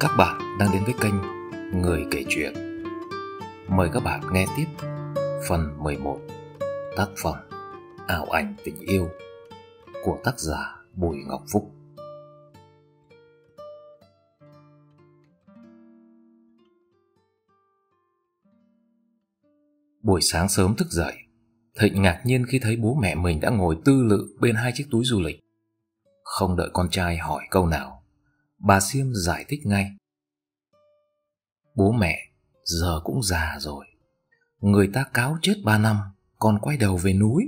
Các bạn đang đến với kênh Người kể chuyện. Mời các bạn nghe tiếp phần 11 tác phẩm Ảo ảnh tình yêu của tác giả Bùi Ngọc Phúc. Buổi sáng sớm thức dậy, Thịnh ngạc nhiên khi thấy bố mẹ mình đã ngồi tư lự bên hai chiếc túi du lịch. Không đợi con trai hỏi câu nào, Bà siêm giải thích ngay. Bố mẹ giờ cũng già rồi. Người ta cáo chết ba năm còn quay đầu về núi.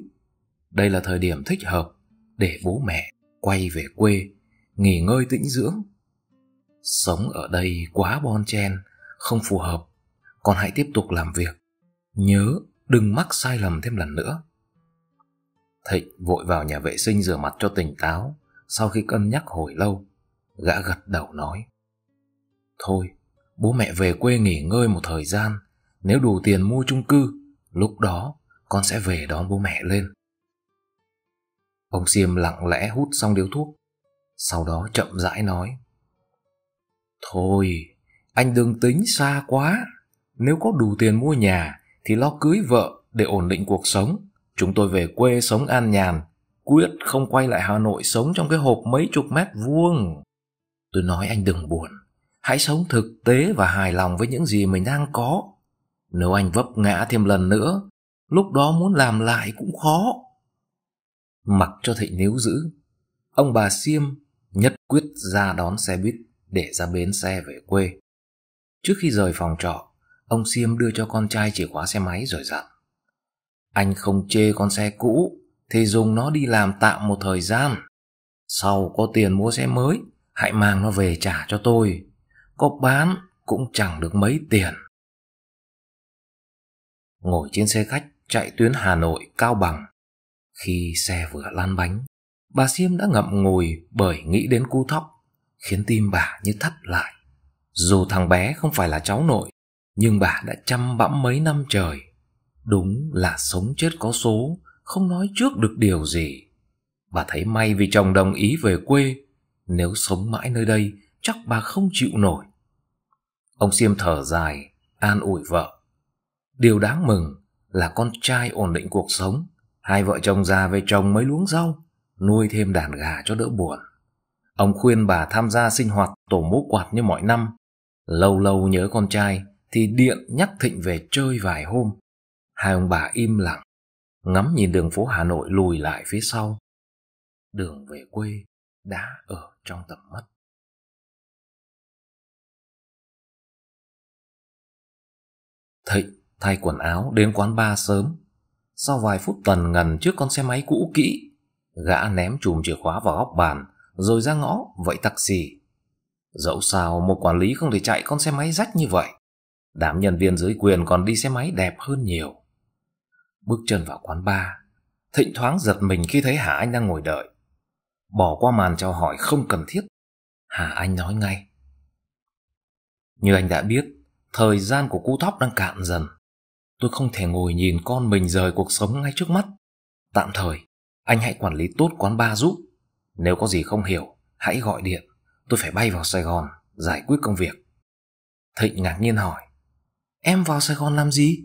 Đây là thời điểm thích hợp để bố mẹ quay về quê, nghỉ ngơi tĩnh dưỡng. Sống ở đây quá bon chen, không phù hợp. Con hãy tiếp tục làm việc. Nhớ đừng mắc sai lầm thêm lần nữa. Thịnh vội vào nhà vệ sinh rửa mặt cho tỉnh táo sau khi cân nhắc hồi lâu Gã gật đầu nói Thôi bố mẹ về quê nghỉ ngơi một thời gian Nếu đủ tiền mua chung cư Lúc đó con sẽ về đón bố mẹ lên Ông Xiêm lặng lẽ hút xong điếu thuốc Sau đó chậm rãi nói Thôi anh đừng tính xa quá Nếu có đủ tiền mua nhà Thì lo cưới vợ để ổn định cuộc sống Chúng tôi về quê sống an nhàn Quyết không quay lại Hà Nội sống trong cái hộp mấy chục mét vuông Tôi nói anh đừng buồn, hãy sống thực tế và hài lòng với những gì mình đang có. Nếu anh vấp ngã thêm lần nữa, lúc đó muốn làm lại cũng khó. Mặc cho thịnh níu giữ, ông bà Xiêm nhất quyết ra đón xe buýt để ra bến xe về quê. Trước khi rời phòng trọ, ông Xiêm đưa cho con trai chìa khóa xe máy rồi dặn. Anh không chê con xe cũ thì dùng nó đi làm tạm một thời gian. Sau có tiền mua xe mới Hãy mang nó về trả cho tôi Có bán cũng chẳng được mấy tiền Ngồi trên xe khách chạy tuyến Hà Nội Cao Bằng Khi xe vừa lăn bánh Bà Xiêm đã ngậm ngùi bởi nghĩ đến cu thóc Khiến tim bà như thắt lại Dù thằng bé không phải là cháu nội Nhưng bà đã chăm bẵm mấy năm trời Đúng là sống chết có số Không nói trước được điều gì Bà thấy may vì chồng đồng ý về quê nếu sống mãi nơi đây chắc bà không chịu nổi ông xiêm thở dài an ủi vợ điều đáng mừng là con trai ổn định cuộc sống hai vợ chồng già về trồng mấy luống rau nuôi thêm đàn gà cho đỡ buồn ông khuyên bà tham gia sinh hoạt tổ mũ quạt như mọi năm lâu lâu nhớ con trai thì điện nhắc thịnh về chơi vài hôm hai ông bà im lặng ngắm nhìn đường phố hà nội lùi lại phía sau đường về quê đã ở trong tầm mắt. Thịnh thay quần áo đến quán ba sớm. Sau vài phút tần ngần trước con xe máy cũ kỹ, gã ném chùm chìa khóa vào góc bàn, rồi ra ngõ vậy taxi. Dẫu sao một quản lý không thể chạy con xe máy rách như vậy. Đám nhân viên dưới quyền còn đi xe máy đẹp hơn nhiều. Bước chân vào quán ba, Thịnh thoáng giật mình khi thấy Hà Anh đang ngồi đợi bỏ qua màn chào hỏi không cần thiết. Hà Anh nói ngay. Như anh đã biết, thời gian của cu thóc đang cạn dần. Tôi không thể ngồi nhìn con mình rời cuộc sống ngay trước mắt. Tạm thời, anh hãy quản lý tốt quán ba giúp. Nếu có gì không hiểu, hãy gọi điện. Tôi phải bay vào Sài Gòn, giải quyết công việc. Thịnh ngạc nhiên hỏi. Em vào Sài Gòn làm gì?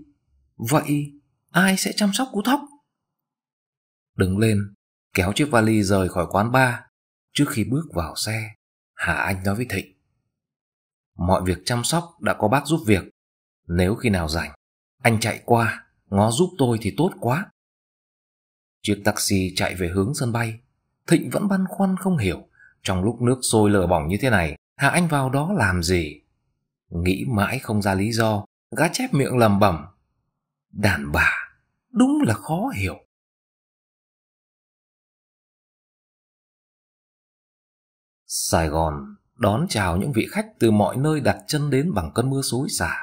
Vậy ai sẽ chăm sóc cú thóc? Đứng lên, kéo chiếc vali rời khỏi quán bar. Trước khi bước vào xe, Hà Anh nói với Thịnh. Mọi việc chăm sóc đã có bác giúp việc. Nếu khi nào rảnh, anh chạy qua, ngó giúp tôi thì tốt quá. Chiếc taxi chạy về hướng sân bay. Thịnh vẫn băn khoăn không hiểu. Trong lúc nước sôi lở bỏng như thế này, Hà Anh vào đó làm gì? Nghĩ mãi không ra lý do, gã chép miệng lầm bẩm. Đàn bà, đúng là khó hiểu. Sài Gòn đón chào những vị khách từ mọi nơi đặt chân đến bằng cơn mưa xối xả.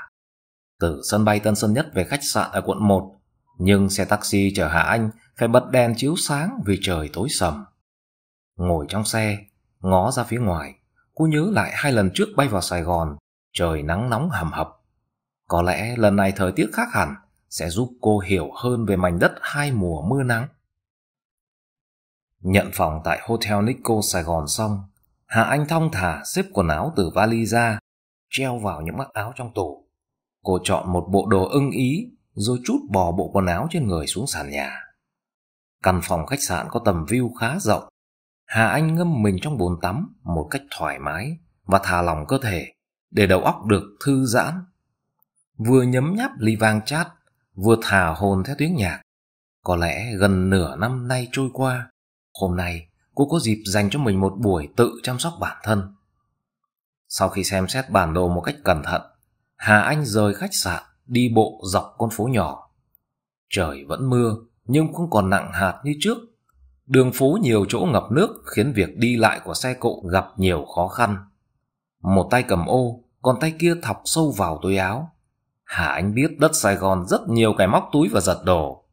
Từ sân bay Tân Sơn Nhất về khách sạn ở quận 1, nhưng xe taxi chở Hà Anh phải bật đèn chiếu sáng vì trời tối sầm. Ngồi trong xe, ngó ra phía ngoài, cô nhớ lại hai lần trước bay vào Sài Gòn, trời nắng nóng hầm hập. Có lẽ lần này thời tiết khác hẳn sẽ giúp cô hiểu hơn về mảnh đất hai mùa mưa nắng. Nhận phòng tại Hotel Nico Sài Gòn xong, Hà Anh thong thả xếp quần áo từ vali ra, treo vào những mắc áo trong tủ. Cô chọn một bộ đồ ưng ý, rồi chút bỏ bộ quần áo trên người xuống sàn nhà. Căn phòng khách sạn có tầm view khá rộng. Hà Anh ngâm mình trong bồn tắm một cách thoải mái và thả lỏng cơ thể để đầu óc được thư giãn. Vừa nhấm nháp ly vang chát, vừa thả hồn theo tiếng nhạc. Có lẽ gần nửa năm nay trôi qua, hôm nay cô có dịp dành cho mình một buổi tự chăm sóc bản thân. Sau khi xem xét bản đồ một cách cẩn thận, Hà Anh rời khách sạn, đi bộ dọc con phố nhỏ. Trời vẫn mưa, nhưng không còn nặng hạt như trước. Đường phố nhiều chỗ ngập nước khiến việc đi lại của xe cộ gặp nhiều khó khăn. Một tay cầm ô, còn tay kia thọc sâu vào túi áo. Hà Anh biết đất Sài Gòn rất nhiều cái móc túi và giật đồ.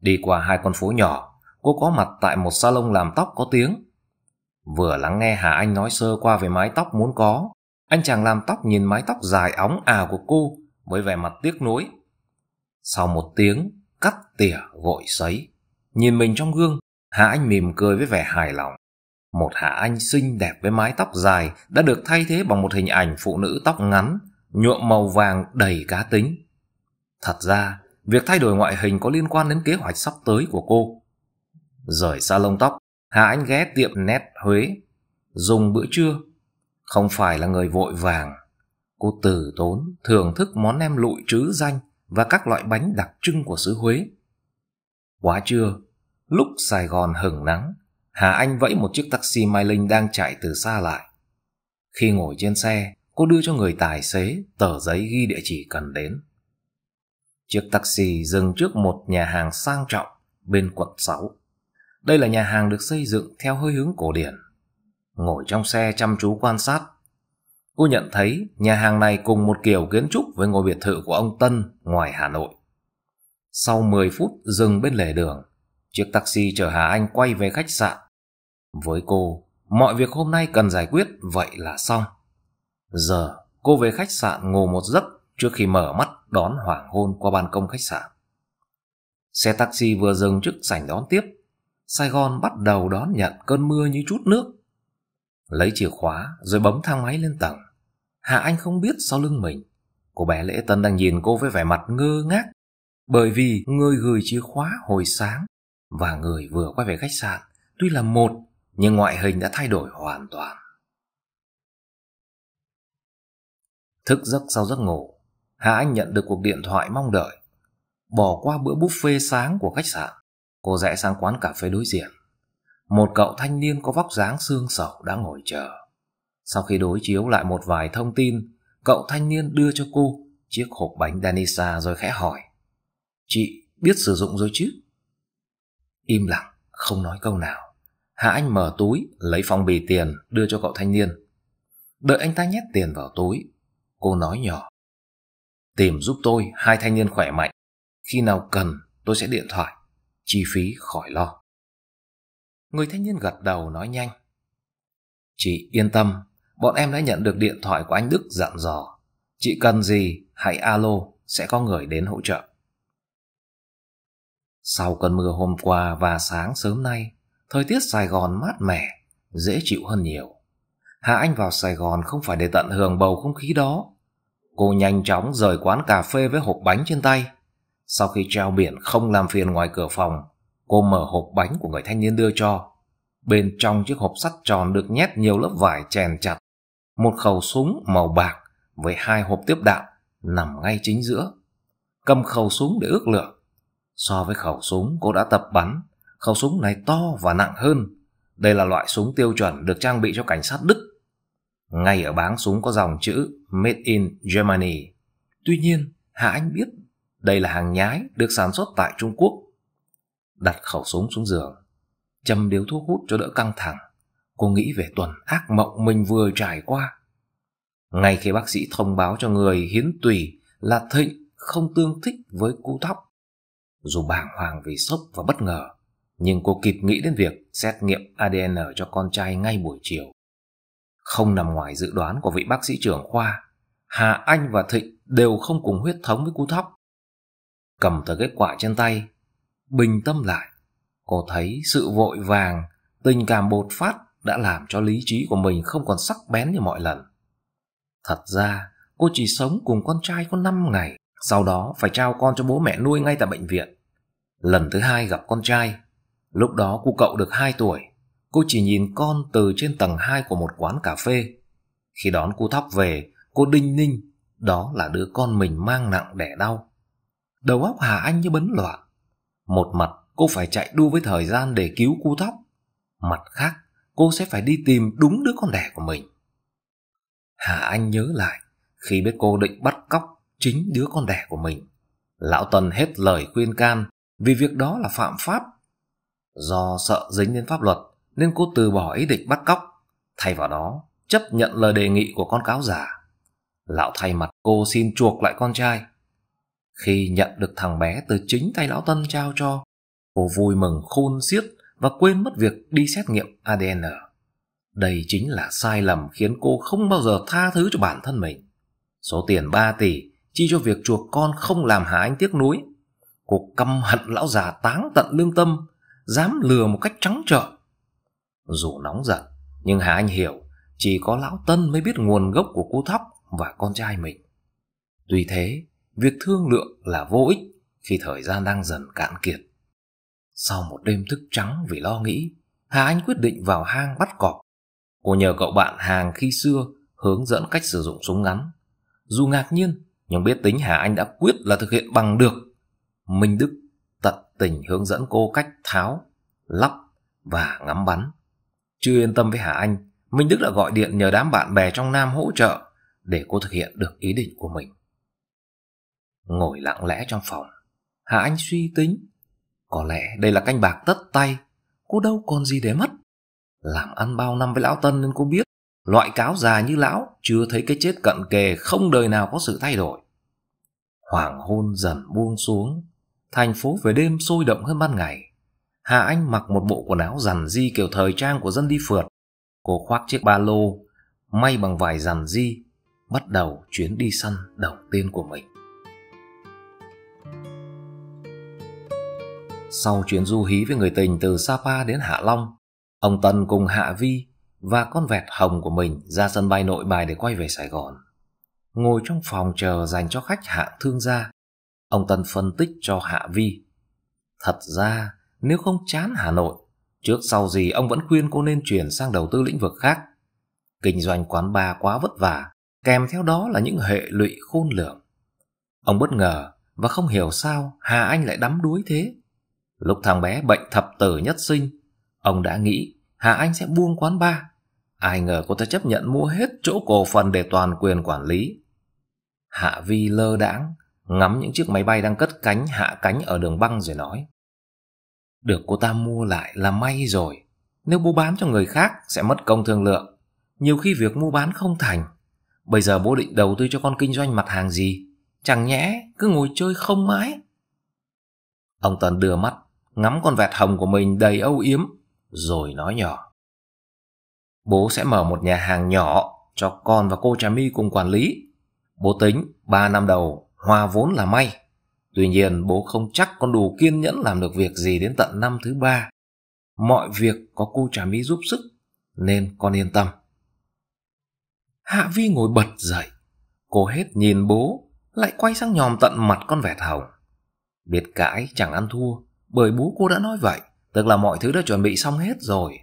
Đi qua hai con phố nhỏ, cô có mặt tại một salon làm tóc có tiếng. Vừa lắng nghe Hà Anh nói sơ qua về mái tóc muốn có, anh chàng làm tóc nhìn mái tóc dài óng ả à của cô với vẻ mặt tiếc nuối. Sau một tiếng, cắt tỉa gội sấy, nhìn mình trong gương, Hà Anh mỉm cười với vẻ hài lòng. Một Hà Anh xinh đẹp với mái tóc dài đã được thay thế bằng một hình ảnh phụ nữ tóc ngắn, nhuộm màu vàng đầy cá tính. Thật ra, việc thay đổi ngoại hình có liên quan đến kế hoạch sắp tới của cô. Rời xa lông tóc, Hà Anh ghé tiệm nét Huế, dùng bữa trưa. Không phải là người vội vàng. Cô tử tốn thưởng thức món nem lụi trứ danh và các loại bánh đặc trưng của xứ Huế. Quá trưa, lúc Sài Gòn hừng nắng, Hà Anh vẫy một chiếc taxi Mai Linh đang chạy từ xa lại. Khi ngồi trên xe, cô đưa cho người tài xế tờ giấy ghi địa chỉ cần đến. Chiếc taxi dừng trước một nhà hàng sang trọng bên quận 6. Đây là nhà hàng được xây dựng theo hơi hướng cổ điển. Ngồi trong xe chăm chú quan sát, cô nhận thấy nhà hàng này cùng một kiểu kiến trúc với ngôi biệt thự của ông Tân ngoài Hà Nội. Sau 10 phút dừng bên lề đường, chiếc taxi chở Hà Anh quay về khách sạn. Với cô, mọi việc hôm nay cần giải quyết vậy là xong. Giờ, cô về khách sạn ngủ một giấc trước khi mở mắt đón hoàng hôn qua ban công khách sạn. Xe taxi vừa dừng trước sảnh đón tiếp Sài Gòn bắt đầu đón nhận cơn mưa như chút nước. Lấy chìa khóa rồi bấm thang máy lên tầng. Hạ Anh không biết sau lưng mình. Cô bé Lễ Tân đang nhìn cô với vẻ mặt ngơ ngác bởi vì người gửi chìa khóa hồi sáng và người vừa quay về khách sạn tuy là một nhưng ngoại hình đã thay đổi hoàn toàn. Thức giấc sau giấc ngủ, Hà Anh nhận được cuộc điện thoại mong đợi. Bỏ qua bữa buffet sáng của khách sạn, Cô rẽ sang quán cà phê đối diện. Một cậu thanh niên có vóc dáng xương sầu đã ngồi chờ. Sau khi đối chiếu lại một vài thông tin, cậu thanh niên đưa cho cô chiếc hộp bánh Danisa rồi khẽ hỏi. Chị biết sử dụng rồi chứ? Im lặng, không nói câu nào. Hạ Anh mở túi, lấy phong bì tiền đưa cho cậu thanh niên. Đợi anh ta nhét tiền vào túi, cô nói nhỏ. Tìm giúp tôi hai thanh niên khỏe mạnh, khi nào cần tôi sẽ điện thoại chi phí khỏi lo. Người thanh niên gật đầu nói nhanh. Chị yên tâm, bọn em đã nhận được điện thoại của anh Đức dặn dò. Chị cần gì, hãy alo, sẽ có người đến hỗ trợ. Sau cơn mưa hôm qua và sáng sớm nay, thời tiết Sài Gòn mát mẻ, dễ chịu hơn nhiều. Hà Anh vào Sài Gòn không phải để tận hưởng bầu không khí đó. Cô nhanh chóng rời quán cà phê với hộp bánh trên tay, sau khi trao biển không làm phiền ngoài cửa phòng, cô mở hộp bánh của người thanh niên đưa cho. Bên trong chiếc hộp sắt tròn được nhét nhiều lớp vải chèn chặt. Một khẩu súng màu bạc với hai hộp tiếp đạn nằm ngay chính giữa. Cầm khẩu súng để ước lượng. So với khẩu súng cô đã tập bắn, khẩu súng này to và nặng hơn. Đây là loại súng tiêu chuẩn được trang bị cho cảnh sát Đức. Ngay ở báng súng có dòng chữ Made in Germany. Tuy nhiên, Hà Anh biết đây là hàng nhái được sản xuất tại Trung Quốc. Đặt khẩu súng xuống giường, châm điếu thuốc hút cho đỡ căng thẳng. Cô nghĩ về tuần ác mộng mình vừa trải qua. Ngay khi bác sĩ thông báo cho người hiến tùy là Thịnh không tương thích với cú thóc, Dù bàng hoàng vì sốc và bất ngờ, nhưng cô kịp nghĩ đến việc xét nghiệm ADN cho con trai ngay buổi chiều. Không nằm ngoài dự đoán của vị bác sĩ trưởng khoa, Hà Anh và Thịnh đều không cùng huyết thống với cú thóc cầm tờ kết quả trên tay bình tâm lại cô thấy sự vội vàng tình cảm bột phát đã làm cho lý trí của mình không còn sắc bén như mọi lần thật ra cô chỉ sống cùng con trai có năm ngày sau đó phải trao con cho bố mẹ nuôi ngay tại bệnh viện lần thứ hai gặp con trai lúc đó cô cậu được hai tuổi cô chỉ nhìn con từ trên tầng hai của một quán cà phê khi đón cô thóc về cô đinh ninh đó là đứa con mình mang nặng đẻ đau Đầu óc Hà Anh như bấn loạn. Một mặt cô phải chạy đua với thời gian để cứu cu tóc. Mặt khác cô sẽ phải đi tìm đúng đứa con đẻ của mình. Hà Anh nhớ lại khi biết cô định bắt cóc chính đứa con đẻ của mình. Lão Tần hết lời khuyên can vì việc đó là phạm pháp. Do sợ dính đến pháp luật nên cô từ bỏ ý định bắt cóc. Thay vào đó chấp nhận lời đề nghị của con cáo giả. Lão thay mặt cô xin chuộc lại con trai khi nhận được thằng bé từ chính tay lão Tân trao cho, cô vui mừng khôn xiết và quên mất việc đi xét nghiệm ADN. Đây chính là sai lầm khiến cô không bao giờ tha thứ cho bản thân mình. Số tiền 3 tỷ chi cho việc chuộc con không làm hạ anh tiếc nuối. Cô căm hận lão già táng tận lương tâm, dám lừa một cách trắng trợn. Dù nóng giận, nhưng Hà Anh hiểu chỉ có lão Tân mới biết nguồn gốc của cô Thóc và con trai mình. Tuy thế, việc thương lượng là vô ích khi thời gian đang dần cạn kiệt. Sau một đêm thức trắng vì lo nghĩ, Hà Anh quyết định vào hang bắt cọp. Cô nhờ cậu bạn hàng khi xưa hướng dẫn cách sử dụng súng ngắn. Dù ngạc nhiên, nhưng biết tính Hà Anh đã quyết là thực hiện bằng được. Minh Đức tận tình hướng dẫn cô cách tháo, lắp và ngắm bắn. Chưa yên tâm với Hà Anh, Minh Đức đã gọi điện nhờ đám bạn bè trong Nam hỗ trợ để cô thực hiện được ý định của mình ngồi lặng lẽ trong phòng hà anh suy tính có lẽ đây là canh bạc tất tay cô đâu còn gì để mất làm ăn bao năm với lão tân nên cô biết loại cáo già như lão chưa thấy cái chết cận kề không đời nào có sự thay đổi hoàng hôn dần buông xuống thành phố về đêm sôi động hơn ban ngày hà anh mặc một bộ quần áo rằn di kiểu thời trang của dân đi phượt cô khoác chiếc ba lô may bằng vài rằn di bắt đầu chuyến đi săn đầu tiên của mình Sau chuyến du hí với người tình từ Sapa đến Hạ Long, ông Tân cùng Hạ Vi và con vẹt hồng của mình ra sân bay nội bài để quay về Sài Gòn. Ngồi trong phòng chờ dành cho khách hạng thương gia, ông Tân phân tích cho Hạ Vi. Thật ra, nếu không chán Hà Nội, trước sau gì ông vẫn khuyên cô nên chuyển sang đầu tư lĩnh vực khác. Kinh doanh quán bar quá vất vả, kèm theo đó là những hệ lụy khôn lường. Ông bất ngờ và không hiểu sao Hà Anh lại đắm đuối thế. Lúc thằng bé bệnh thập tử nhất sinh, ông đã nghĩ Hà Anh sẽ buông quán ba. Ai ngờ cô ta chấp nhận mua hết chỗ cổ phần để toàn quyền quản lý. Hạ Vi lơ đãng ngắm những chiếc máy bay đang cất cánh hạ cánh ở đường băng rồi nói. Được cô ta mua lại là may rồi. Nếu bố bán cho người khác sẽ mất công thương lượng. Nhiều khi việc mua bán không thành. Bây giờ bố định đầu tư cho con kinh doanh mặt hàng gì? Chẳng nhẽ cứ ngồi chơi không mãi. Ông tần đưa mắt ngắm con vẹt hồng của mình đầy âu yếm, rồi nói nhỏ. Bố sẽ mở một nhà hàng nhỏ cho con và cô Trà My cùng quản lý. Bố tính ba năm đầu hòa vốn là may. Tuy nhiên bố không chắc con đủ kiên nhẫn làm được việc gì đến tận năm thứ ba. Mọi việc có cô Trà My giúp sức nên con yên tâm. Hạ Vi ngồi bật dậy. Cô hết nhìn bố lại quay sang nhòm tận mặt con vẹt hồng. Biết cãi chẳng ăn thua bởi bố cô đã nói vậy, tức là mọi thứ đã chuẩn bị xong hết rồi.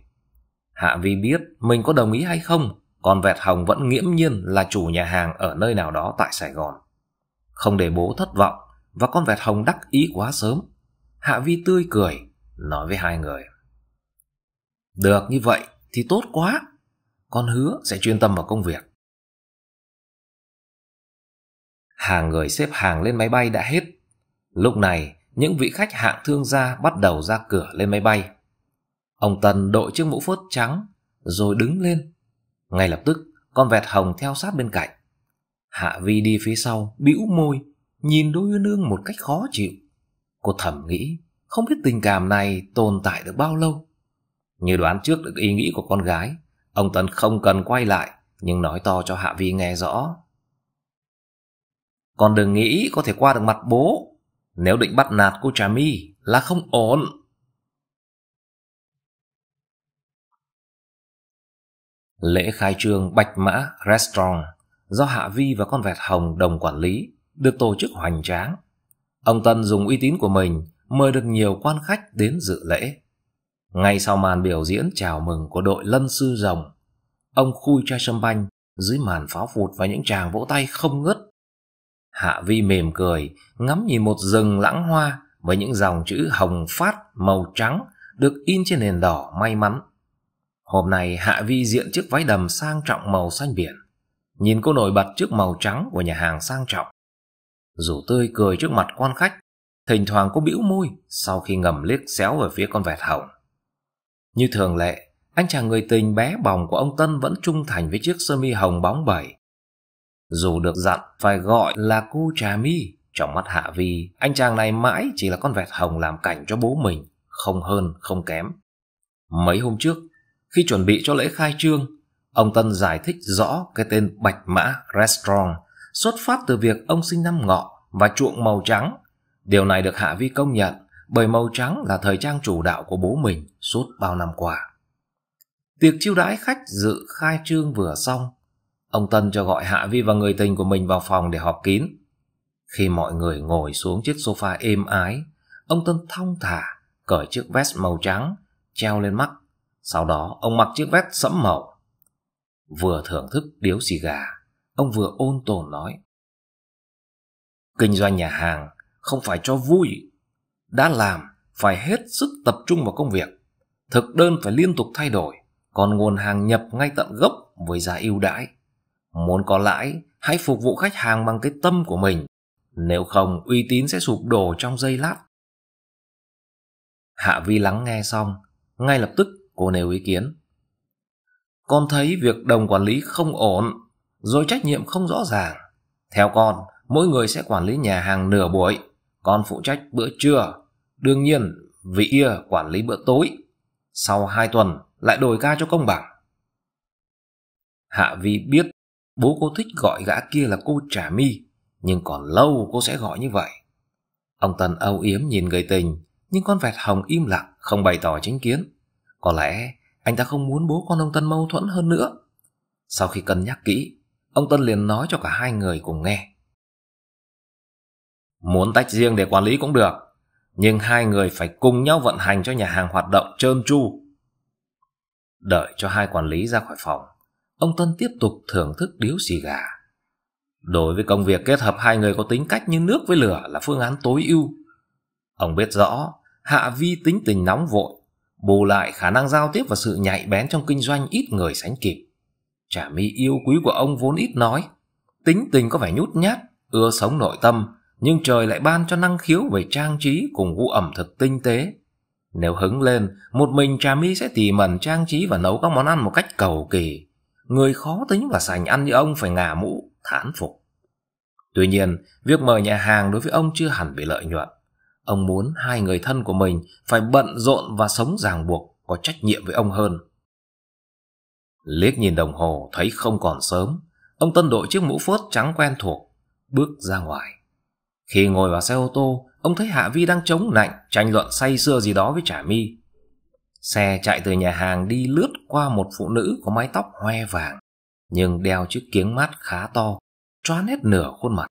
Hạ Vi biết mình có đồng ý hay không, còn Vẹt Hồng vẫn nghiễm nhiên là chủ nhà hàng ở nơi nào đó tại Sài Gòn. Không để bố thất vọng, và con Vẹt Hồng đắc ý quá sớm. Hạ Vi tươi cười, nói với hai người. Được như vậy thì tốt quá, con hứa sẽ chuyên tâm vào công việc. Hàng người xếp hàng lên máy bay đã hết. Lúc này, những vị khách hạng thương gia bắt đầu ra cửa lên máy bay. Ông Tần đội chiếc mũ phớt trắng, rồi đứng lên. Ngay lập tức, con vẹt hồng theo sát bên cạnh. Hạ Vi đi phía sau, bĩu môi, nhìn đôi uyên ương một cách khó chịu. Cô thầm nghĩ, không biết tình cảm này tồn tại được bao lâu. Như đoán trước được ý nghĩ của con gái, ông Tần không cần quay lại, nhưng nói to cho Hạ Vi nghe rõ. Con đừng nghĩ có thể qua được mặt bố, nếu định bắt nạt cô Trà My là không ổn. Lễ khai trương Bạch Mã Restaurant do Hạ Vi và con vẹt hồng đồng quản lý được tổ chức hoành tráng. Ông Tân dùng uy tín của mình mời được nhiều quan khách đến dự lễ. Ngay sau màn biểu diễn chào mừng của đội lân sư rồng, ông khui chai sâm banh dưới màn pháo phụt và những tràng vỗ tay không ngớt. Hạ Vi mềm cười ngắm nhìn một rừng lãng hoa với những dòng chữ hồng phát màu trắng được in trên nền đỏ may mắn. Hôm nay Hạ Vi diện chiếc váy đầm sang trọng màu xanh biển, nhìn cô nổi bật trước màu trắng của nhà hàng sang trọng. Dù tươi cười trước mặt quan khách, thỉnh thoảng cô bĩu môi sau khi ngầm liếc xéo về phía con vẹt hồng. Như thường lệ, anh chàng người tình bé bỏng của ông Tân vẫn trung thành với chiếc sơ mi hồng bóng bẩy. Dù được dặn phải gọi là cô trà mi, trong mắt Hạ Vi, anh chàng này mãi chỉ là con vẹt hồng làm cảnh cho bố mình, không hơn, không kém. Mấy hôm trước, khi chuẩn bị cho lễ khai trương, ông Tân giải thích rõ cái tên Bạch Mã Restaurant xuất phát từ việc ông sinh năm ngọ và chuộng màu trắng. Điều này được Hạ Vi công nhận bởi màu trắng là thời trang chủ đạo của bố mình suốt bao năm qua. Tiệc chiêu đãi khách dự khai trương vừa xong, ông Tân cho gọi Hạ Vi và người tình của mình vào phòng để họp kín. Khi mọi người ngồi xuống chiếc sofa êm ái, ông Tân thong thả cởi chiếc vest màu trắng treo lên mắt. Sau đó ông mặc chiếc vest sẫm màu. Vừa thưởng thức điếu xì gà, ông vừa ôn tồn nói. Kinh doanh nhà hàng không phải cho vui. Đã làm, phải hết sức tập trung vào công việc. Thực đơn phải liên tục thay đổi, còn nguồn hàng nhập ngay tận gốc với giá ưu đãi. Muốn có lãi, hãy phục vụ khách hàng bằng cái tâm của mình nếu không uy tín sẽ sụp đổ trong giây lát. Hạ Vi lắng nghe xong, ngay lập tức cô nêu ý kiến. Con thấy việc đồng quản lý không ổn, rồi trách nhiệm không rõ ràng. Theo con, mỗi người sẽ quản lý nhà hàng nửa buổi, con phụ trách bữa trưa. Đương nhiên, vị Ia quản lý bữa tối. Sau hai tuần, lại đổi ca cho công bằng. Hạ Vi biết bố cô thích gọi gã kia là cô Trà Mi, nhưng còn lâu cô sẽ gọi như vậy. Ông Tân âu yếm nhìn người tình, nhưng con vẹt hồng im lặng, không bày tỏ chính kiến. Có lẽ anh ta không muốn bố con ông Tân mâu thuẫn hơn nữa. Sau khi cân nhắc kỹ, ông Tân liền nói cho cả hai người cùng nghe. Muốn tách riêng để quản lý cũng được, nhưng hai người phải cùng nhau vận hành cho nhà hàng hoạt động trơn tru. Đợi cho hai quản lý ra khỏi phòng, ông Tân tiếp tục thưởng thức điếu xì gà. Đối với công việc kết hợp hai người có tính cách như nước với lửa là phương án tối ưu. Ông biết rõ, Hạ Vi tính tình nóng vội, bù lại khả năng giao tiếp và sự nhạy bén trong kinh doanh ít người sánh kịp. Trả mi yêu quý của ông vốn ít nói, tính tình có vẻ nhút nhát, ưa sống nội tâm, nhưng trời lại ban cho năng khiếu về trang trí cùng gu ẩm thực tinh tế. Nếu hứng lên, một mình Trà Mi sẽ tỉ mẩn trang trí và nấu các món ăn một cách cầu kỳ. Người khó tính và sành ăn như ông phải ngả mũ, thán phục. Tuy nhiên, việc mở nhà hàng đối với ông chưa hẳn bị lợi nhuận. Ông muốn hai người thân của mình phải bận rộn và sống ràng buộc có trách nhiệm với ông hơn. Liếc nhìn đồng hồ thấy không còn sớm, ông Tân đội chiếc mũ phớt trắng quen thuộc, bước ra ngoài. Khi ngồi vào xe ô tô, ông thấy Hạ Vi đang chống nạnh, tranh luận say sưa gì đó với Trả Mi. Xe chạy từ nhà hàng đi lướt qua một phụ nữ có mái tóc hoe vàng, nhưng đeo chiếc kiếng mắt khá to, choán hết nửa khuôn mặt.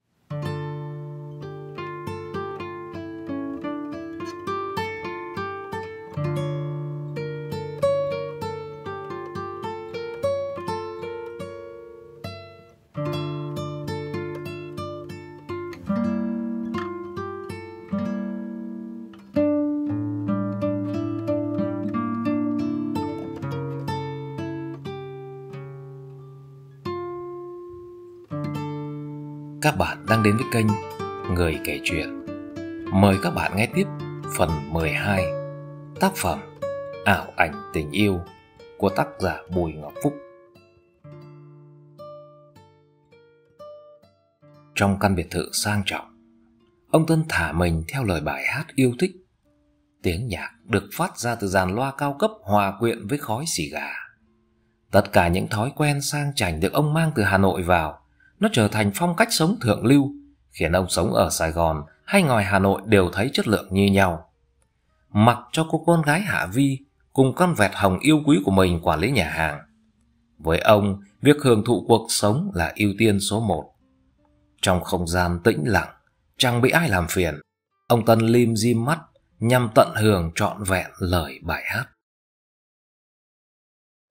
các bạn đang đến với kênh Người kể chuyện. Mời các bạn nghe tiếp phần 12 tác phẩm Ảo ảnh tình yêu của tác giả Bùi Ngọc Phúc. Trong căn biệt thự sang trọng, ông Tân thả mình theo lời bài hát yêu thích. Tiếng nhạc được phát ra từ dàn loa cao cấp hòa quyện với khói xì gà. Tất cả những thói quen sang chảnh được ông mang từ Hà Nội vào nó trở thành phong cách sống thượng lưu, khiến ông sống ở Sài Gòn hay ngòi Hà Nội đều thấy chất lượng như nhau. Mặc cho cô con gái Hạ Vi cùng con vẹt hồng yêu quý của mình quản lý nhà hàng. Với ông, việc hưởng thụ cuộc sống là ưu tiên số một. Trong không gian tĩnh lặng, chẳng bị ai làm phiền, ông Tân lim di mắt nhằm tận hưởng trọn vẹn lời bài hát.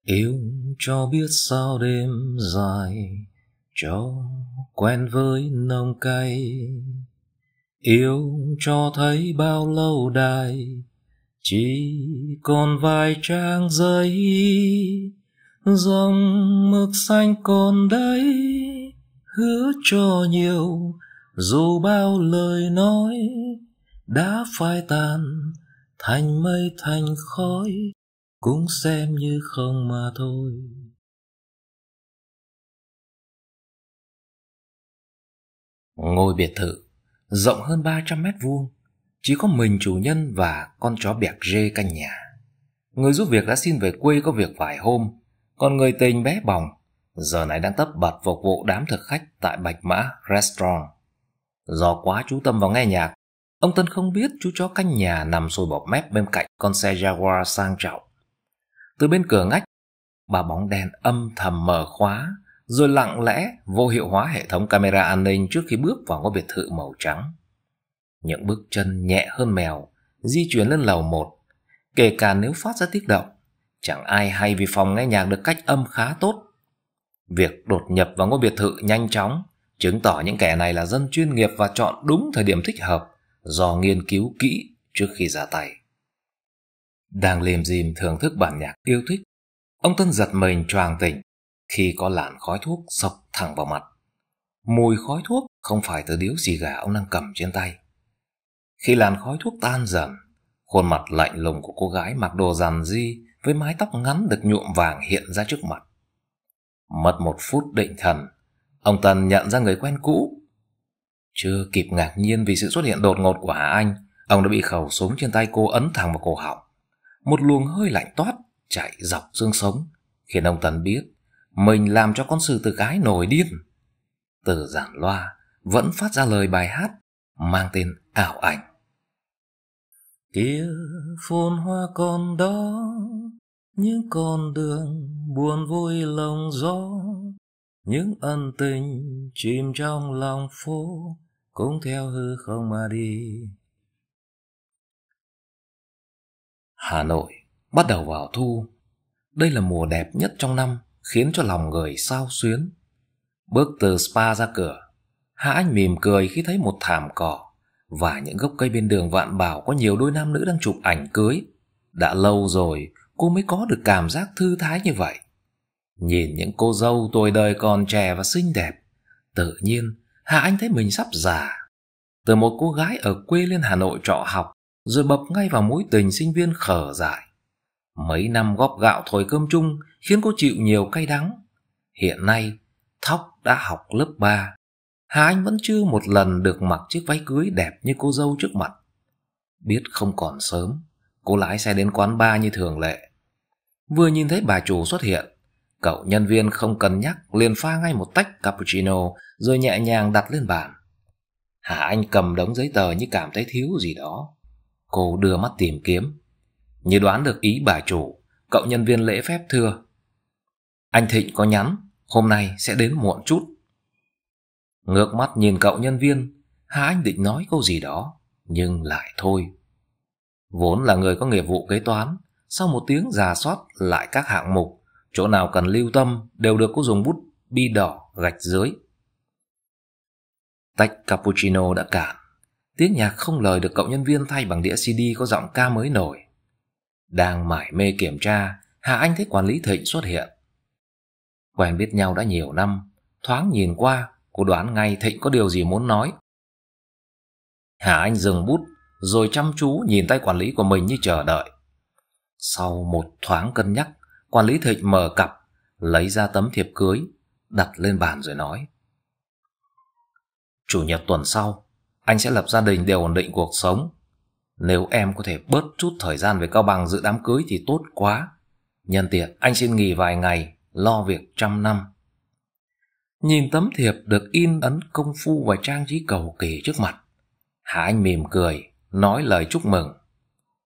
Yêu cho biết sao đêm dài cho quen với nồng cay yêu cho thấy bao lâu đài chỉ còn vài trang giấy dòng mực xanh còn đấy hứa cho nhiều dù bao lời nói đã phai tàn thành mây thành khói cũng xem như không mà thôi Ngôi biệt thự rộng hơn 300 mét vuông, chỉ có mình chủ nhân và con chó bẹc dê canh nhà. Người giúp việc đã xin về quê có việc vài hôm, còn người tình bé bỏng giờ này đang tấp bật phục vụ đám thực khách tại Bạch Mã Restaurant. Do quá chú tâm vào nghe nhạc, ông Tân không biết chú chó canh nhà nằm sồi bọt mép bên cạnh con xe Jaguar sang trọng. Từ bên cửa ngách, bà bóng đèn âm thầm mở khóa rồi lặng lẽ vô hiệu hóa hệ thống camera an ninh trước khi bước vào ngôi biệt thự màu trắng. Những bước chân nhẹ hơn mèo di chuyển lên lầu một, kể cả nếu phát ra tiếng động, chẳng ai hay vì phòng nghe nhạc được cách âm khá tốt. Việc đột nhập vào ngôi biệt thự nhanh chóng chứng tỏ những kẻ này là dân chuyên nghiệp và chọn đúng thời điểm thích hợp do nghiên cứu kỹ trước khi ra tay. Đang liềm dìm thưởng thức bản nhạc yêu thích, ông Tân giật mình choàng tỉnh thì có làn khói thuốc sộc thẳng vào mặt. Mùi khói thuốc không phải từ điếu xì gà ông đang cầm trên tay. Khi làn khói thuốc tan dần, khuôn mặt lạnh lùng của cô gái mặc đồ rằn di với mái tóc ngắn được nhuộm vàng hiện ra trước mặt. Mất một phút định thần, ông Tần nhận ra người quen cũ. Chưa kịp ngạc nhiên vì sự xuất hiện đột ngột của Hà Anh, ông đã bị khẩu súng trên tay cô ấn thẳng vào cổ họng. Một luồng hơi lạnh toát chạy dọc xương sống, khiến ông Tần biết mình làm cho con sư tử cái nổi điên. Từ giản loa vẫn phát ra lời bài hát mang tên ảo ảnh. Kia phồn hoa còn đó, những con đường buồn vui lòng gió, những ân tình chìm trong lòng phố cũng theo hư không mà đi. Hà Nội bắt đầu vào thu. Đây là mùa đẹp nhất trong năm khiến cho lòng người sao xuyến. Bước từ spa ra cửa, Hạ Anh mỉm cười khi thấy một thảm cỏ và những gốc cây bên đường vạn bảo có nhiều đôi nam nữ đang chụp ảnh cưới. Đã lâu rồi cô mới có được cảm giác thư thái như vậy. Nhìn những cô dâu tuổi đời còn trẻ và xinh đẹp, tự nhiên Hạ Anh thấy mình sắp già. Từ một cô gái ở quê lên Hà Nội trọ học, rồi bập ngay vào mối tình sinh viên khở dại. Mấy năm góp gạo thổi cơm chung khiến cô chịu nhiều cay đắng. Hiện nay, Thóc đã học lớp 3. Hà Anh vẫn chưa một lần được mặc chiếc váy cưới đẹp như cô dâu trước mặt. Biết không còn sớm, cô lái xe đến quán bar như thường lệ. Vừa nhìn thấy bà chủ xuất hiện, cậu nhân viên không cần nhắc liền pha ngay một tách cappuccino rồi nhẹ nhàng đặt lên bàn. Hà Anh cầm đống giấy tờ như cảm thấy thiếu gì đó. Cô đưa mắt tìm kiếm, như đoán được ý bà chủ, cậu nhân viên lễ phép thưa. Anh Thịnh có nhắn, hôm nay sẽ đến muộn chút. ngược mắt nhìn cậu nhân viên, há anh định nói câu gì đó, nhưng lại thôi. Vốn là người có nghiệp vụ kế toán, sau một tiếng giả soát lại các hạng mục, chỗ nào cần lưu tâm đều được cô dùng bút bi đỏ gạch dưới. Tách cappuccino đã cạn, tiếng nhạc không lời được cậu nhân viên thay bằng đĩa CD có giọng ca mới nổi. Đang mải mê kiểm tra, Hà Anh thấy quản lý Thịnh xuất hiện. Quen biết nhau đã nhiều năm, thoáng nhìn qua, cô đoán ngay Thịnh có điều gì muốn nói. Hà Anh dừng bút, rồi chăm chú nhìn tay quản lý của mình như chờ đợi. Sau một thoáng cân nhắc, quản lý Thịnh mở cặp, lấy ra tấm thiệp cưới, đặt lên bàn rồi nói. Chủ nhật tuần sau, anh sẽ lập gia đình để ổn định cuộc sống. Nếu em có thể bớt chút thời gian về Cao Bằng dự đám cưới thì tốt quá. Nhân tiện, anh xin nghỉ vài ngày, lo việc trăm năm. Nhìn tấm thiệp được in ấn công phu và trang trí cầu kỳ trước mặt. Hà Anh mỉm cười, nói lời chúc mừng.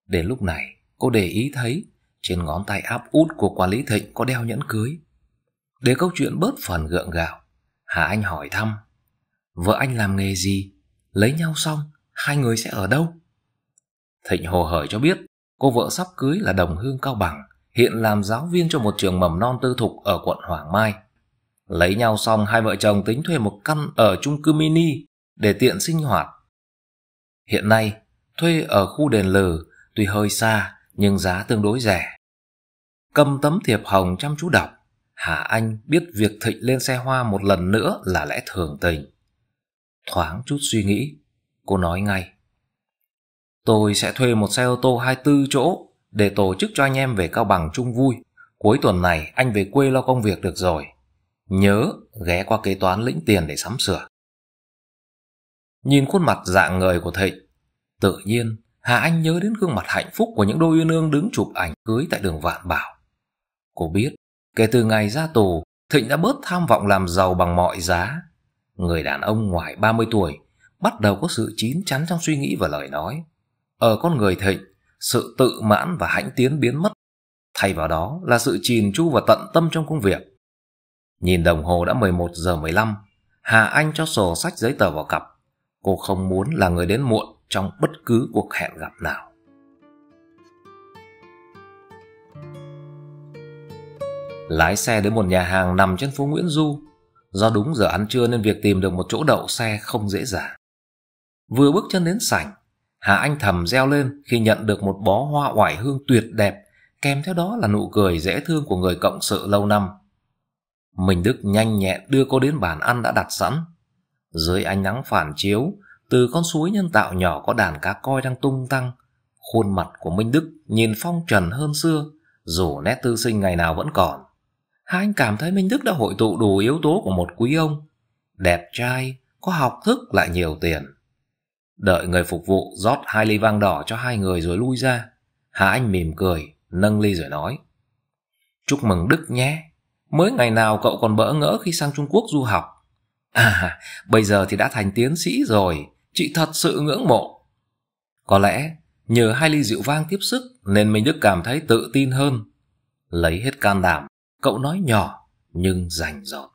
Đến lúc này, cô để ý thấy trên ngón tay áp út của quản lý thịnh có đeo nhẫn cưới. Để câu chuyện bớt phần gượng gạo, Hà Anh hỏi thăm. Vợ anh làm nghề gì? Lấy nhau xong, hai người sẽ ở đâu? Thịnh hồ hởi cho biết, cô vợ sắp cưới là đồng hương Cao Bằng, hiện làm giáo viên cho một trường mầm non tư thục ở quận Hoàng Mai. Lấy nhau xong hai vợ chồng tính thuê một căn ở chung cư mini để tiện sinh hoạt. Hiện nay, thuê ở khu đền lừ tuy hơi xa nhưng giá tương đối rẻ. Cầm tấm thiệp hồng chăm chú đọc, Hà Anh biết việc Thịnh lên xe hoa một lần nữa là lẽ thường tình. Thoáng chút suy nghĩ, cô nói ngay. Tôi sẽ thuê một xe ô tô 24 chỗ để tổ chức cho anh em về Cao Bằng chung vui. Cuối tuần này anh về quê lo công việc được rồi. Nhớ ghé qua kế toán lĩnh tiền để sắm sửa. Nhìn khuôn mặt dạng người của Thịnh, tự nhiên Hà Anh nhớ đến gương mặt hạnh phúc của những đôi uyên ương đứng chụp ảnh cưới tại đường Vạn Bảo. Cô biết, kể từ ngày ra tù, Thịnh đã bớt tham vọng làm giàu bằng mọi giá. Người đàn ông ngoài 30 tuổi bắt đầu có sự chín chắn trong suy nghĩ và lời nói. Ở ờ, con người thịnh, sự tự mãn và hãnh tiến biến mất. Thay vào đó là sự chìm chu và tận tâm trong công việc. Nhìn đồng hồ đã 11 giờ 15, Hà Anh cho sổ sách giấy tờ vào cặp. Cô không muốn là người đến muộn trong bất cứ cuộc hẹn gặp nào. lái xe đến một nhà hàng nằm trên phố Nguyễn Du. Do đúng giờ ăn trưa nên việc tìm được một chỗ đậu xe không dễ dàng. Vừa bước chân đến sảnh, Hà Anh thầm reo lên khi nhận được một bó hoa oải hương tuyệt đẹp, kèm theo đó là nụ cười dễ thương của người cộng sự lâu năm. Mình Đức nhanh nhẹn đưa cô đến bàn ăn đã đặt sẵn. Dưới ánh nắng phản chiếu, từ con suối nhân tạo nhỏ có đàn cá coi đang tung tăng, khuôn mặt của Minh Đức nhìn phong trần hơn xưa, dù nét tư sinh ngày nào vẫn còn. Hà Anh cảm thấy Minh Đức đã hội tụ đủ yếu tố của một quý ông. Đẹp trai, có học thức lại nhiều tiền. Đợi người phục vụ rót hai ly vang đỏ cho hai người rồi lui ra. Hà Anh mỉm cười, nâng ly rồi nói. Chúc mừng Đức nhé. Mới ngày nào cậu còn bỡ ngỡ khi sang Trung Quốc du học. À, bây giờ thì đã thành tiến sĩ rồi. Chị thật sự ngưỡng mộ. Có lẽ nhờ hai ly rượu vang tiếp sức nên Minh Đức cảm thấy tự tin hơn. Lấy hết can đảm, cậu nói nhỏ nhưng rành rọt.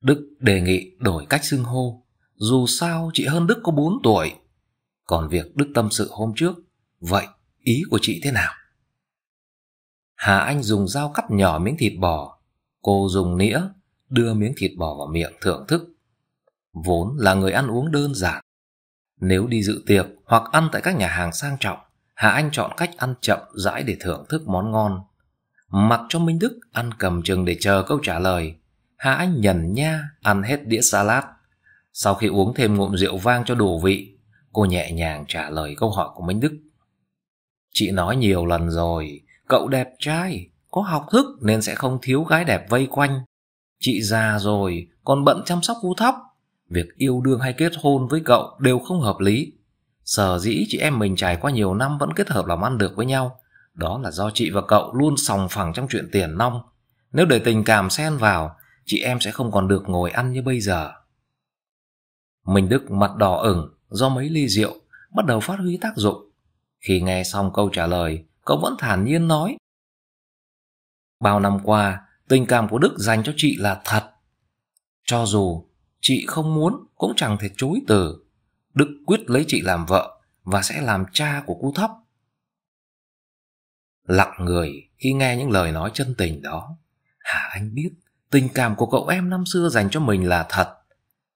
Đức đề nghị đổi cách xưng hô dù sao chị hơn Đức có 4 tuổi. Còn việc Đức tâm sự hôm trước, vậy ý của chị thế nào? Hà Anh dùng dao cắt nhỏ miếng thịt bò, cô dùng nĩa đưa miếng thịt bò vào miệng thưởng thức. Vốn là người ăn uống đơn giản, nếu đi dự tiệc hoặc ăn tại các nhà hàng sang trọng, Hà Anh chọn cách ăn chậm rãi để thưởng thức món ngon. Mặc cho Minh Đức ăn cầm chừng để chờ câu trả lời, Hà Anh nhần nha ăn hết đĩa salad. Sau khi uống thêm ngụm rượu vang cho đủ vị, cô nhẹ nhàng trả lời câu hỏi của Minh Đức. Chị nói nhiều lần rồi, cậu đẹp trai, có học thức nên sẽ không thiếu gái đẹp vây quanh. Chị già rồi, còn bận chăm sóc vu thóc. Việc yêu đương hay kết hôn với cậu đều không hợp lý. Sở dĩ chị em mình trải qua nhiều năm vẫn kết hợp làm ăn được với nhau. Đó là do chị và cậu luôn sòng phẳng trong chuyện tiền nong. Nếu để tình cảm xen vào, chị em sẽ không còn được ngồi ăn như bây giờ. Minh Đức mặt đỏ ửng do mấy ly rượu bắt đầu phát huy tác dụng. Khi nghe xong câu trả lời, cậu vẫn thản nhiên nói. Bao năm qua, tình cảm của Đức dành cho chị là thật. Cho dù chị không muốn cũng chẳng thể chối từ. Đức quyết lấy chị làm vợ và sẽ làm cha của cô thấp. Lặng người khi nghe những lời nói chân tình đó. Hà Anh biết tình cảm của cậu em năm xưa dành cho mình là thật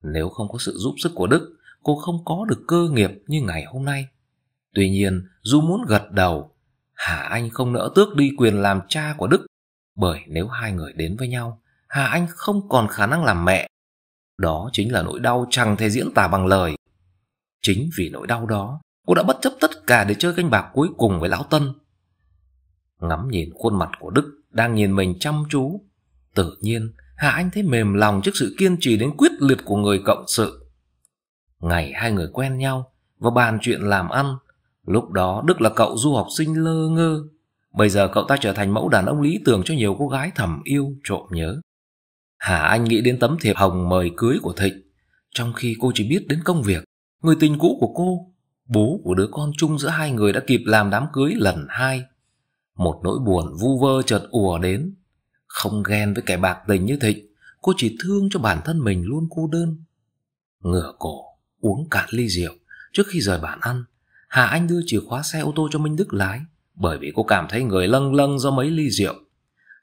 nếu không có sự giúp sức của Đức, cô không có được cơ nghiệp như ngày hôm nay. Tuy nhiên, dù muốn gật đầu, Hà Anh không nỡ tước đi quyền làm cha của Đức, bởi nếu hai người đến với nhau, Hà Anh không còn khả năng làm mẹ. Đó chính là nỗi đau chẳng thể diễn tả bằng lời. Chính vì nỗi đau đó, cô đã bất chấp tất cả để chơi canh bạc cuối cùng với Lão Tân. Ngắm nhìn khuôn mặt của Đức đang nhìn mình chăm chú, tự nhiên Hạ Anh thấy mềm lòng trước sự kiên trì đến quyết liệt của người cộng sự. Ngày hai người quen nhau và bàn chuyện làm ăn, lúc đó Đức là cậu du học sinh lơ ngơ. Bây giờ cậu ta trở thành mẫu đàn ông lý tưởng cho nhiều cô gái thầm yêu trộm nhớ. Hà Anh nghĩ đến tấm thiệp hồng mời cưới của Thịnh, trong khi cô chỉ biết đến công việc, người tình cũ của cô, bố của đứa con chung giữa hai người đã kịp làm đám cưới lần hai. Một nỗi buồn vu vơ chợt ùa đến, không ghen với kẻ bạc tình như Thịnh, cô chỉ thương cho bản thân mình luôn cô đơn. Ngửa cổ, uống cạn ly rượu, trước khi rời bàn ăn, Hà Anh đưa chìa khóa xe ô tô cho Minh Đức lái, bởi vì cô cảm thấy người lâng lâng do mấy ly rượu.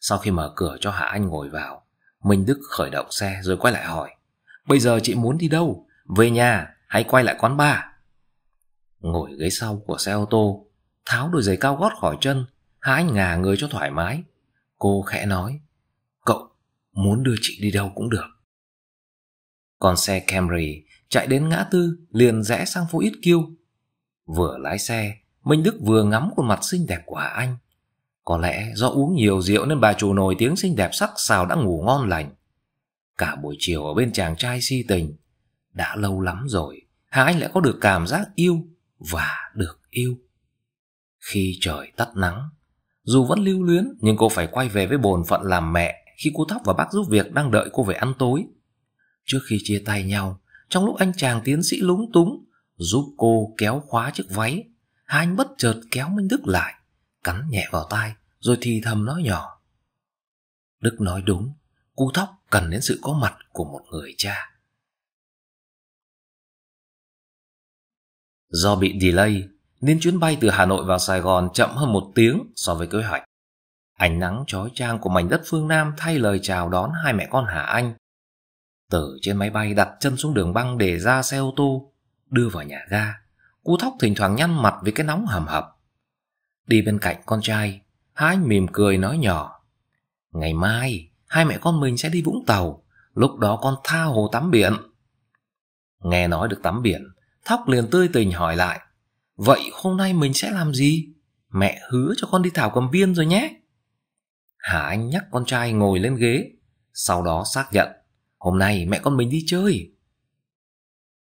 Sau khi mở cửa cho Hà Anh ngồi vào, Minh Đức khởi động xe rồi quay lại hỏi. Bây giờ chị muốn đi đâu? Về nhà hay quay lại quán bar? Ngồi ghế sau của xe ô tô, tháo đôi giày cao gót khỏi chân, Hà Anh ngả người cho thoải mái, Cô khẽ nói, cậu muốn đưa chị đi đâu cũng được. Còn xe Camry chạy đến ngã tư liền rẽ sang phố Ít Kiêu. Vừa lái xe, Minh Đức vừa ngắm khuôn mặt xinh đẹp của Hà Anh. Có lẽ do uống nhiều rượu nên bà chủ nổi tiếng xinh đẹp sắc sảo đã ngủ ngon lành. Cả buổi chiều ở bên chàng trai si tình, đã lâu lắm rồi, Hà Anh lại có được cảm giác yêu và được yêu. Khi trời tắt nắng, dù vẫn lưu luyến, nhưng cô phải quay về với bổn phận làm mẹ khi cô Thóc và bác giúp việc đang đợi cô về ăn tối. Trước khi chia tay nhau, trong lúc anh chàng tiến sĩ lúng túng, giúp cô kéo khóa chiếc váy, hai anh bất chợt kéo Minh Đức lại, cắn nhẹ vào tai, rồi thì thầm nói nhỏ. Đức nói đúng, cô Thóc cần đến sự có mặt của một người cha. Do bị delay nên chuyến bay từ Hà Nội vào Sài Gòn chậm hơn một tiếng so với kế hoạch. Ánh nắng chói chang của mảnh đất phương Nam thay lời chào đón hai mẹ con Hà Anh. Từ trên máy bay đặt chân xuống đường băng để ra xe ô tô, đưa vào nhà ga. Cú thóc thỉnh thoảng nhăn mặt với cái nóng hầm hập. Đi bên cạnh con trai, Hà Anh mỉm cười nói nhỏ. Ngày mai, hai mẹ con mình sẽ đi Vũng Tàu, lúc đó con tha hồ tắm biển. Nghe nói được tắm biển, Thóc liền tươi tình hỏi lại. Vậy hôm nay mình sẽ làm gì? Mẹ hứa cho con đi thảo cầm viên rồi nhé. Hà Anh nhắc con trai ngồi lên ghế, sau đó xác nhận, hôm nay mẹ con mình đi chơi.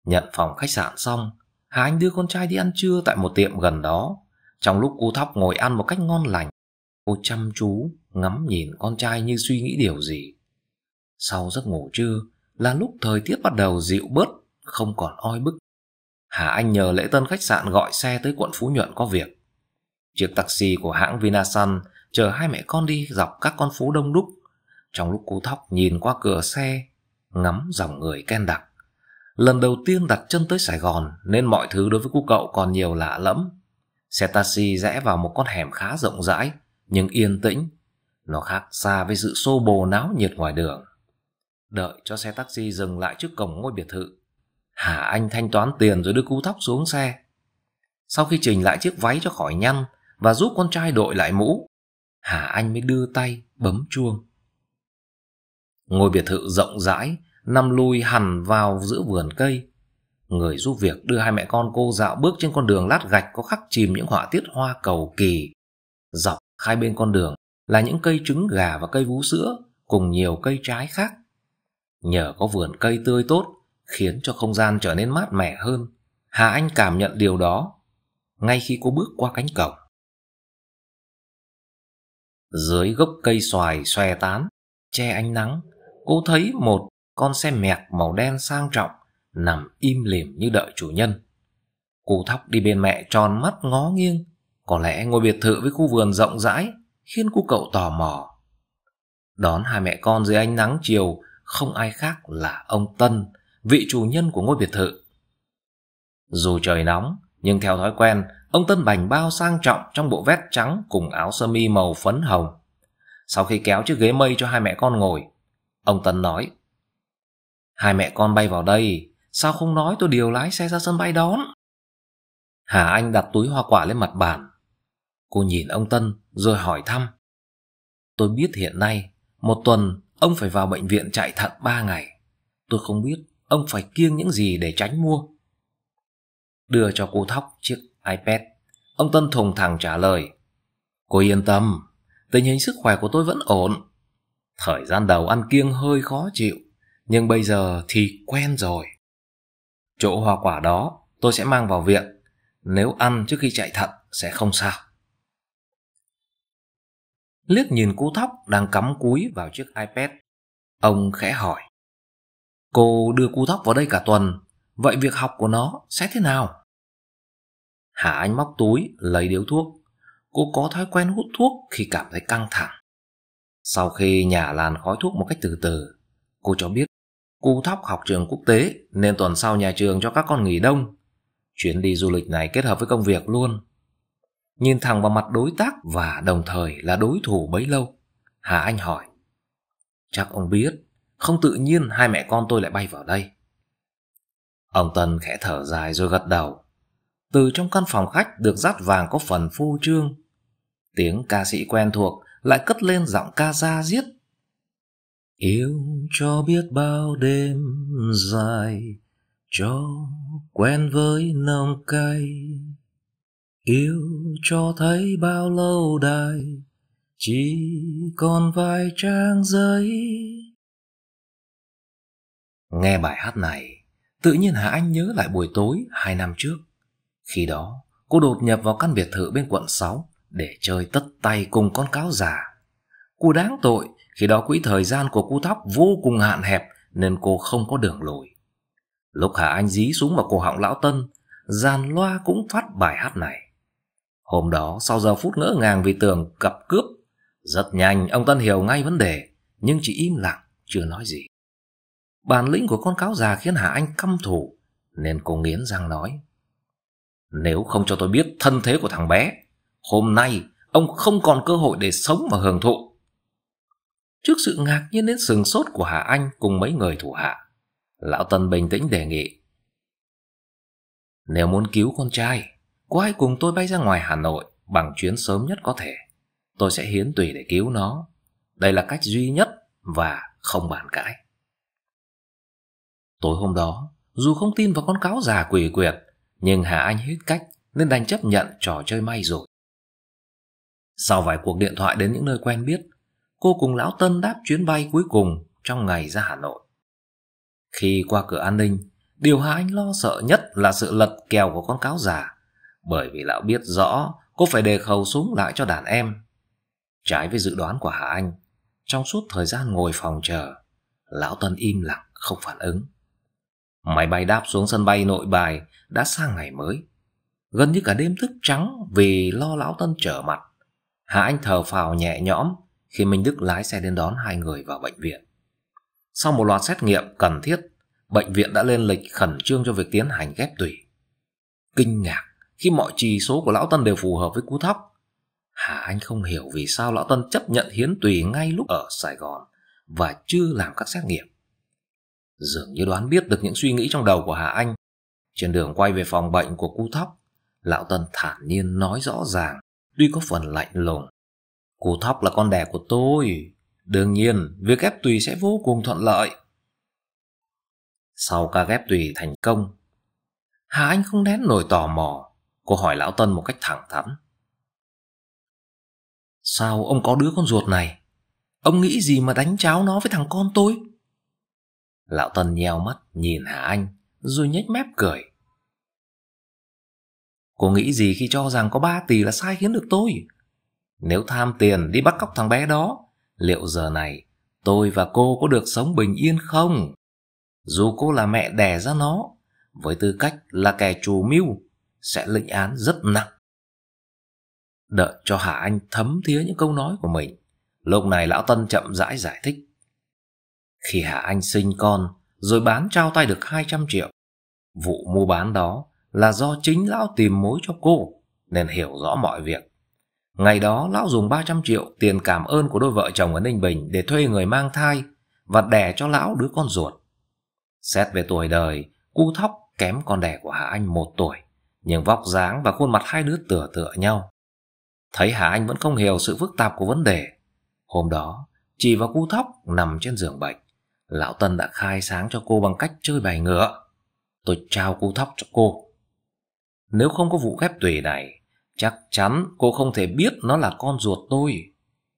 Nhận phòng khách sạn xong, Hà Anh đưa con trai đi ăn trưa tại một tiệm gần đó. Trong lúc cô Thóc ngồi ăn một cách ngon lành, cô chăm chú ngắm nhìn con trai như suy nghĩ điều gì. Sau giấc ngủ trưa là lúc thời tiết bắt đầu dịu bớt, không còn oi bức Hà Anh nhờ lễ tân khách sạn gọi xe tới quận Phú Nhuận có việc. Chiếc taxi của hãng Vinasun chờ hai mẹ con đi dọc các con phố đông đúc. Trong lúc cú Thóc nhìn qua cửa xe, ngắm dòng người ken đặc. Lần đầu tiên đặt chân tới Sài Gòn nên mọi thứ đối với cô cậu còn nhiều lạ lẫm. Xe taxi rẽ vào một con hẻm khá rộng rãi nhưng yên tĩnh. Nó khác xa với sự xô bồ náo nhiệt ngoài đường. Đợi cho xe taxi dừng lại trước cổng ngôi biệt thự, Hà Anh thanh toán tiền rồi đưa cú tóc xuống xe. Sau khi chỉnh lại chiếc váy cho khỏi nhăn và giúp con trai đội lại mũ, Hà Anh mới đưa tay bấm chuông. Ngôi biệt thự rộng rãi, nằm lùi hẳn vào giữa vườn cây. Người giúp việc đưa hai mẹ con cô dạo bước trên con đường lát gạch có khắc chìm những họa tiết hoa cầu kỳ. Dọc hai bên con đường là những cây trứng gà và cây vú sữa cùng nhiều cây trái khác. Nhờ có vườn cây tươi tốt khiến cho không gian trở nên mát mẻ hơn. Hà Anh cảm nhận điều đó ngay khi cô bước qua cánh cổng. Dưới gốc cây xoài xòe tán, che ánh nắng, cô thấy một con xe mẹt màu đen sang trọng nằm im lìm như đợi chủ nhân. Cô thóc đi bên mẹ tròn mắt ngó nghiêng, có lẽ ngôi biệt thự với khu vườn rộng rãi khiến cô cậu tò mò. Đón hai mẹ con dưới ánh nắng chiều không ai khác là ông Tân, vị chủ nhân của ngôi biệt thự. Dù trời nóng, nhưng theo thói quen, ông Tân Bành bao sang trọng trong bộ vest trắng cùng áo sơ mi màu phấn hồng. Sau khi kéo chiếc ghế mây cho hai mẹ con ngồi, ông Tân nói Hai mẹ con bay vào đây, sao không nói tôi điều lái xe ra sân bay đón? Hà Anh đặt túi hoa quả lên mặt bàn. Cô nhìn ông Tân rồi hỏi thăm. Tôi biết hiện nay, một tuần ông phải vào bệnh viện chạy thận ba ngày. Tôi không biết ông phải kiêng những gì để tránh mua. Đưa cho cô Thóc chiếc iPad. Ông Tân thùng thẳng trả lời. Cô yên tâm, tình hình sức khỏe của tôi vẫn ổn. Thời gian đầu ăn kiêng hơi khó chịu, nhưng bây giờ thì quen rồi. Chỗ hoa quả đó tôi sẽ mang vào viện. Nếu ăn trước khi chạy thận sẽ không sao. Liếc nhìn cú thóc đang cắm cúi vào chiếc iPad. Ông khẽ hỏi. Cô đưa cu thóc vào đây cả tuần, vậy việc học của nó sẽ thế nào? Hà Anh móc túi, lấy điếu thuốc. Cô có thói quen hút thuốc khi cảm thấy căng thẳng. Sau khi nhả làn khói thuốc một cách từ từ, cô cho biết cu thóc học trường quốc tế nên tuần sau nhà trường cho các con nghỉ đông. Chuyến đi du lịch này kết hợp với công việc luôn. Nhìn thẳng vào mặt đối tác và đồng thời là đối thủ bấy lâu, Hà Anh hỏi. Chắc ông biết không tự nhiên hai mẹ con tôi lại bay vào đây Ông Tân khẽ thở dài rồi gật đầu Từ trong căn phòng khách được dát vàng có phần phô trương Tiếng ca sĩ quen thuộc lại cất lên giọng ca ra diết Yêu cho biết bao đêm dài Cho quen với nồng cay Yêu cho thấy bao lâu đài Chỉ còn vài trang giấy Nghe bài hát này, tự nhiên Hà Anh nhớ lại buổi tối hai năm trước. Khi đó, cô đột nhập vào căn biệt thự bên quận 6 để chơi tất tay cùng con cáo già. Cô đáng tội, khi đó quỹ thời gian của cô Thóc vô cùng hạn hẹp nên cô không có đường lùi. Lúc Hà Anh dí xuống vào cổ họng lão Tân, dàn loa cũng phát bài hát này. Hôm đó, sau giờ phút ngỡ ngàng vì tường cặp cướp, rất nhanh ông Tân hiểu ngay vấn đề, nhưng chỉ im lặng, chưa nói gì. Bản lĩnh của con cáo già khiến Hà Anh căm thủ Nên cô nghiến răng nói Nếu không cho tôi biết thân thế của thằng bé Hôm nay ông không còn cơ hội để sống và hưởng thụ Trước sự ngạc nhiên đến sừng sốt của Hà Anh cùng mấy người thủ hạ Lão Tân bình tĩnh đề nghị Nếu muốn cứu con trai cô hãy cùng tôi bay ra ngoài Hà Nội bằng chuyến sớm nhất có thể Tôi sẽ hiến tùy để cứu nó Đây là cách duy nhất và không bàn cãi Tối hôm đó, dù không tin vào con cáo già quỷ quyệt, nhưng Hà Anh hết cách nên đành chấp nhận trò chơi may rồi. Sau vài cuộc điện thoại đến những nơi quen biết, cô cùng Lão Tân đáp chuyến bay cuối cùng trong ngày ra Hà Nội. Khi qua cửa an ninh, điều Hà Anh lo sợ nhất là sự lật kèo của con cáo già, bởi vì lão biết rõ cô phải đề khẩu súng lại cho đàn em. Trái với dự đoán của Hà Anh, trong suốt thời gian ngồi phòng chờ, Lão Tân im lặng không phản ứng. Máy bay đáp xuống sân bay nội bài đã sang ngày mới. Gần như cả đêm thức trắng vì lo lão Tân trở mặt. hà Anh thở phào nhẹ nhõm khi Minh Đức lái xe đến đón hai người vào bệnh viện. Sau một loạt xét nghiệm cần thiết, bệnh viện đã lên lịch khẩn trương cho việc tiến hành ghép tủy. Kinh ngạc khi mọi chỉ số của lão Tân đều phù hợp với cú thóc. Hà Anh không hiểu vì sao lão Tân chấp nhận hiến tùy ngay lúc ở Sài Gòn và chưa làm các xét nghiệm dường như đoán biết được những suy nghĩ trong đầu của Hà Anh. Trên đường quay về phòng bệnh của cu thóc, Lão Tân thản nhiên nói rõ ràng, tuy có phần lạnh lùng. Cu thóc là con đẻ của tôi. Đương nhiên, việc ghép tùy sẽ vô cùng thuận lợi. Sau ca ghép tùy thành công, Hà Anh không nén nổi tò mò. Cô hỏi Lão Tân một cách thẳng thắn. Sao ông có đứa con ruột này? Ông nghĩ gì mà đánh cháo nó với thằng con tôi? Lão Tân nheo mắt nhìn Hà Anh Rồi nhếch mép cười Cô nghĩ gì khi cho rằng có ba tỷ là sai khiến được tôi Nếu tham tiền đi bắt cóc thằng bé đó Liệu giờ này tôi và cô có được sống bình yên không? Dù cô là mẹ đẻ ra nó Với tư cách là kẻ chủ mưu Sẽ lệnh án rất nặng Đợi cho Hà Anh thấm thía những câu nói của mình Lúc này lão Tân chậm rãi giải thích khi Hà Anh sinh con rồi bán trao tay được 200 triệu. Vụ mua bán đó là do chính lão tìm mối cho cô nên hiểu rõ mọi việc. Ngày đó lão dùng 300 triệu tiền cảm ơn của đôi vợ chồng ở Ninh Bình để thuê người mang thai và đẻ cho lão đứa con ruột. Xét về tuổi đời, cu thóc kém con đẻ của Hà Anh một tuổi, nhưng vóc dáng và khuôn mặt hai đứa tựa tựa nhau. Thấy Hà Anh vẫn không hiểu sự phức tạp của vấn đề. Hôm đó, chị và cu thóc nằm trên giường bệnh lão Tân đã khai sáng cho cô bằng cách chơi bài ngựa. Tôi trao cú thóc cho cô. Nếu không có vụ ghép tùy này, chắc chắn cô không thể biết nó là con ruột tôi.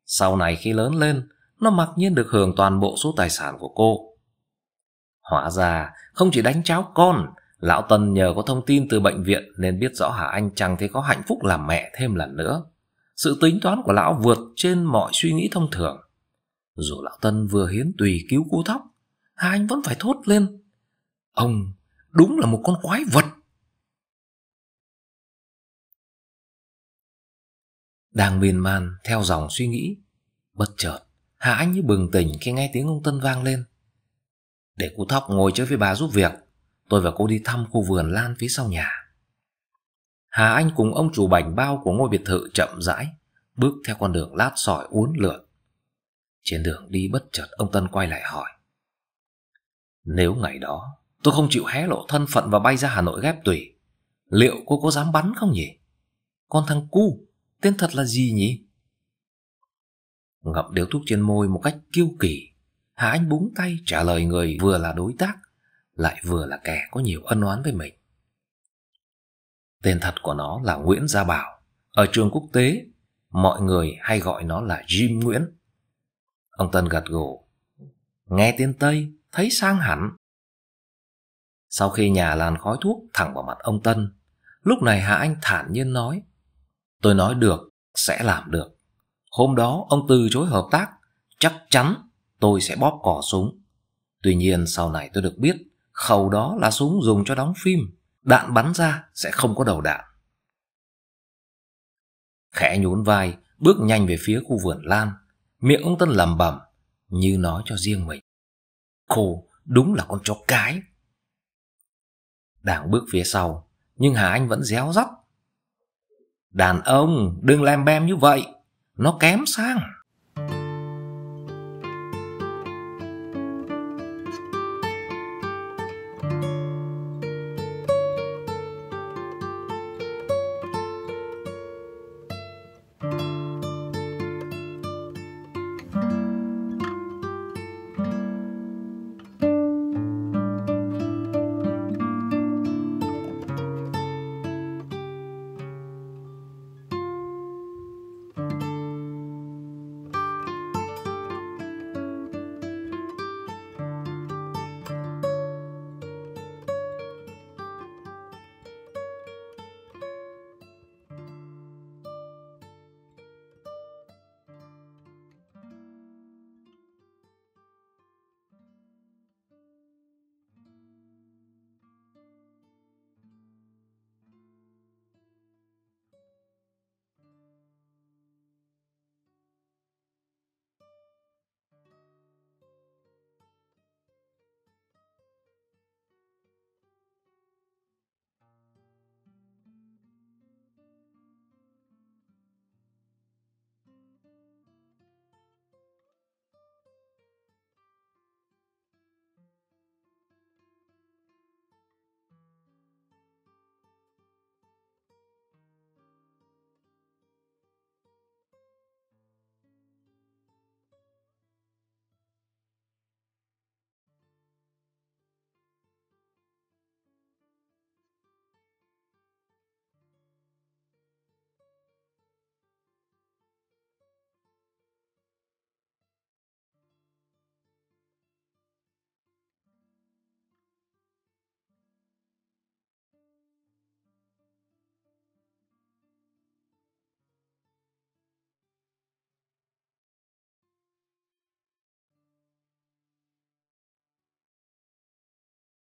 Sau này khi lớn lên, nó mặc nhiên được hưởng toàn bộ số tài sản của cô. Hóa ra, không chỉ đánh cháo con, lão Tân nhờ có thông tin từ bệnh viện nên biết rõ Hà Anh chẳng thấy có hạnh phúc làm mẹ thêm lần nữa. Sự tính toán của lão vượt trên mọi suy nghĩ thông thường. Dù lão Tân vừa hiến tùy cứu cô thóc Hà Anh vẫn phải thốt lên Ông đúng là một con quái vật Đang miên man theo dòng suy nghĩ Bất chợt Hà Anh như bừng tỉnh khi nghe tiếng ông Tân vang lên Để cô Thóc ngồi chơi với bà giúp việc Tôi và cô đi thăm khu vườn lan phía sau nhà Hà Anh cùng ông chủ bảnh bao của ngôi biệt thự chậm rãi Bước theo con đường lát sỏi uốn lượn trên đường đi bất chợt ông Tân quay lại hỏi Nếu ngày đó tôi không chịu hé lộ thân phận và bay ra Hà Nội ghép tùy Liệu cô có dám bắn không nhỉ? Con thằng cu, tên thật là gì nhỉ? Ngậm điếu thuốc trên môi một cách kiêu kỳ Hà Anh búng tay trả lời người vừa là đối tác Lại vừa là kẻ có nhiều ân oán với mình Tên thật của nó là Nguyễn Gia Bảo Ở trường quốc tế, mọi người hay gọi nó là Jim Nguyễn Ông Tân gật gù. Nghe tiếng Tây, thấy sang hẳn. Sau khi nhà làn khói thuốc thẳng vào mặt ông Tân, lúc này hà Anh thản nhiên nói. Tôi nói được, sẽ làm được. Hôm đó ông từ chối hợp tác, chắc chắn tôi sẽ bóp cò súng. Tuy nhiên sau này tôi được biết khẩu đó là súng dùng cho đóng phim, đạn bắn ra sẽ không có đầu đạn. Khẽ nhún vai, bước nhanh về phía khu vườn lan, Miệng ông Tân lẩm bẩm như nói cho riêng mình. Khổ, đúng là con chó cái. Đảng bước phía sau, nhưng Hà Anh vẫn réo rắt. Đàn ông, đừng làm bem như vậy, nó kém sang.